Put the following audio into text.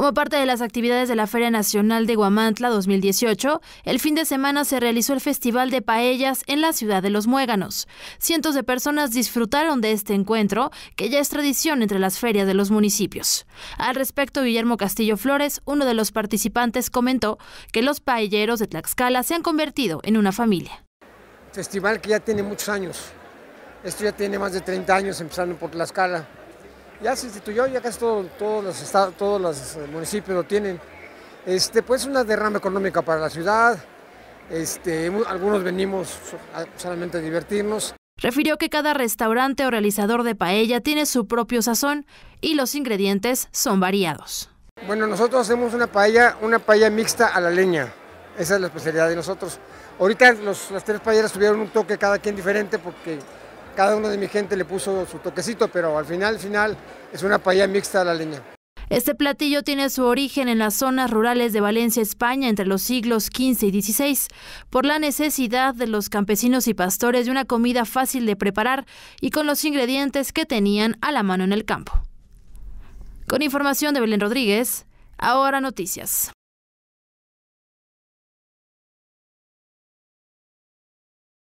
Como parte de las actividades de la Feria Nacional de Guamantla 2018, el fin de semana se realizó el Festival de Paellas en la ciudad de Los Muéganos. Cientos de personas disfrutaron de este encuentro, que ya es tradición entre las ferias de los municipios. Al respecto, Guillermo Castillo Flores, uno de los participantes, comentó que los paelleros de Tlaxcala se han convertido en una familia. Festival que ya tiene muchos años. Esto ya tiene más de 30 años empezando por Tlaxcala ya se instituyó, ya casi todos, los estados, todos los eh, municipios lo tienen. Este, pues una derrama económica para la ciudad, este, algunos venimos solamente a divertirnos. Refirió que cada restaurante o realizador de paella tiene su propio sazón y los ingredientes son variados. Bueno, nosotros hacemos una paella, una paella mixta a la leña. Esa es la especialidad de nosotros. Ahorita las tres paellas tuvieron un toque cada quien diferente porque cada uno de mi gente le puso su toquecito, pero al final, al final, es una paella mixta a la leña. Este platillo tiene su origen en las zonas rurales de Valencia, España, entre los siglos XV y XVI, por la necesidad de los campesinos y pastores de una comida fácil de preparar y con los ingredientes que tenían a la mano en el campo. Con información de Belén Rodríguez, ahora noticias.